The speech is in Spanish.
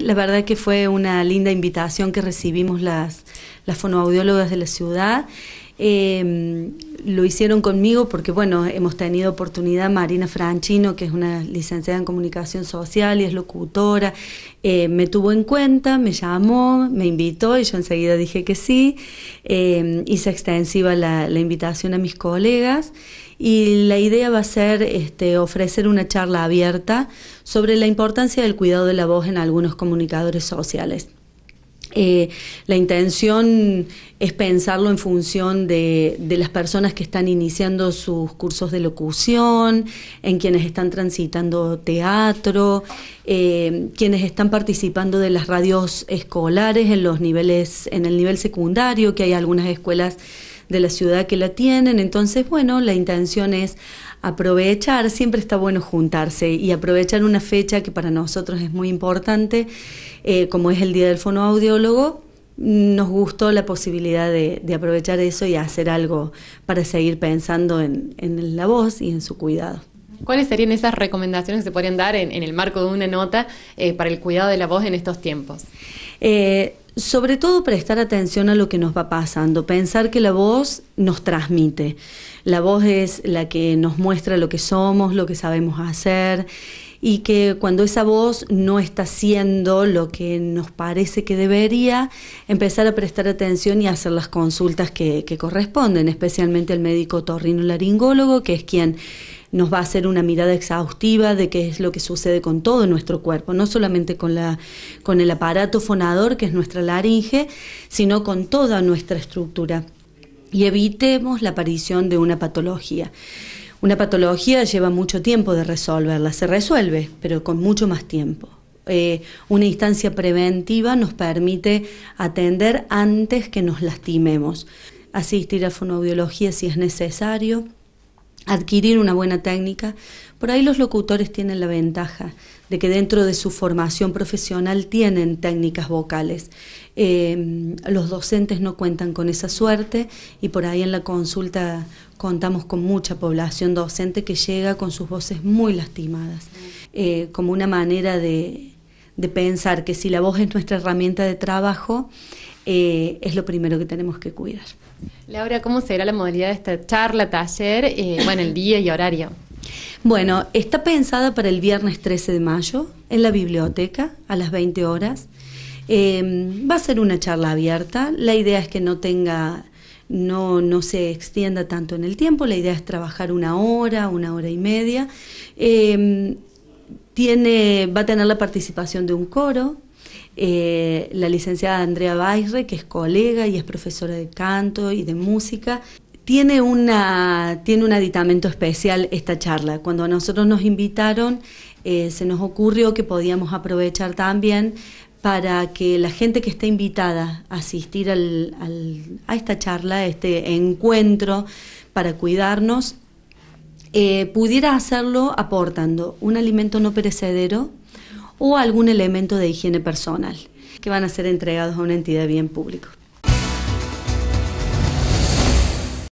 La verdad que fue una linda invitación que recibimos las, las fonoaudiólogas de la ciudad Em, lo hicieron conmigo porque, bueno, hemos tenido oportunidad, Marina Franchino, que es una licenciada en comunicación social y es locutora, eh, me tuvo en cuenta, me llamó, me invitó y yo enseguida dije que sí. Em, hice extensiva la, invitación a mis colegas y la idea va a ser este, ofrecer una charla abierta sobre la importancia del cuidado de la voz en algunos comunicadores sociales. Eh, la intención es pensarlo en función de, las personas que están iniciando sus cursos de locución, en quienes están transitando teatro, eh, quienes están participando de las radios escolares en los niveles, en el nivel secundario, que hay algunas escuelas de la ciudad que la tienen. Entonces, bueno, la intención es aprovechar, siempre está bueno juntarse y aprovechar una fecha que para nosotros es muy importante, eh, como es el Día del Fonoaudiólogo. Nos gustó la posibilidad de, aprovechar eso y hacer algo para seguir pensando en, la voz y en su cuidado. ¿Cuáles serían esas recomendaciones que se podrían dar en, en el marco de una nota eh, para el cuidado de la voz en estos tiempos? Eh, sobre todo prestar atención a lo que nos va pasando, pensar que la voz nos transmite. La voz es la que nos muestra lo que somos, lo que sabemos hacer y que cuando esa voz no está haciendo lo que nos parece que debería, empezar a prestar atención y hacer las consultas que, corresponden, especialmente al médico torrino laringólogo, que es quien nos va a hacer una mirada exhaustiva de qué es lo que sucede con todo nuestro cuerpo, no solamente con, la, con el aparato fonador, que es nuestra laringe, sino con toda nuestra estructura. Y evitemos la aparición de una patología. Una patología lleva mucho tiempo de resolverla, se resuelve, pero con mucho más tiempo. Eh, una instancia preventiva nos permite atender antes que nos lastimemos, asistir a fonobiología si es necesario, adquirir una buena técnica. Por ahí los locutores tienen la ventaja de que dentro de su formación profesional tienen técnicas vocales. Eh, los docentes no cuentan con esa suerte y por ahí en la consulta contamos con mucha población docente que llega con sus voces muy lastimadas, eh, como una manera de pensar que si la voz es nuestra herramienta de trabajo, eh, es lo primero que tenemos que cuidar. Laura, ¿cómo será la modalidad de esta charla, taller, eh, bueno, el día y horario? Bueno, está pensada para el viernes 13 de mayo en la biblioteca a las 20 horas. Em, va a ser una charla abierta. La idea es que no tenga, no, no se extienda tanto en el tiempo. La idea es trabajar una hora, una hora y media. Em, tiene, va a tener la participación de un coro eh, la licenciada Andrea Bairre, que es colega y es profesora de canto y de música. Tiene, una, tiene un aditamento especial esta charla. Cuando a nosotros nos invitaron, eh, se nos ocurrió que podíamos aprovechar también para que la gente que está invitada a asistir a esta charla, a este encuentro para cuidarnos, eh, pudiera hacerlo aportando un alimento no perecedero o algún elemento de higiene personal que van a ser entregados a una entidad bien público.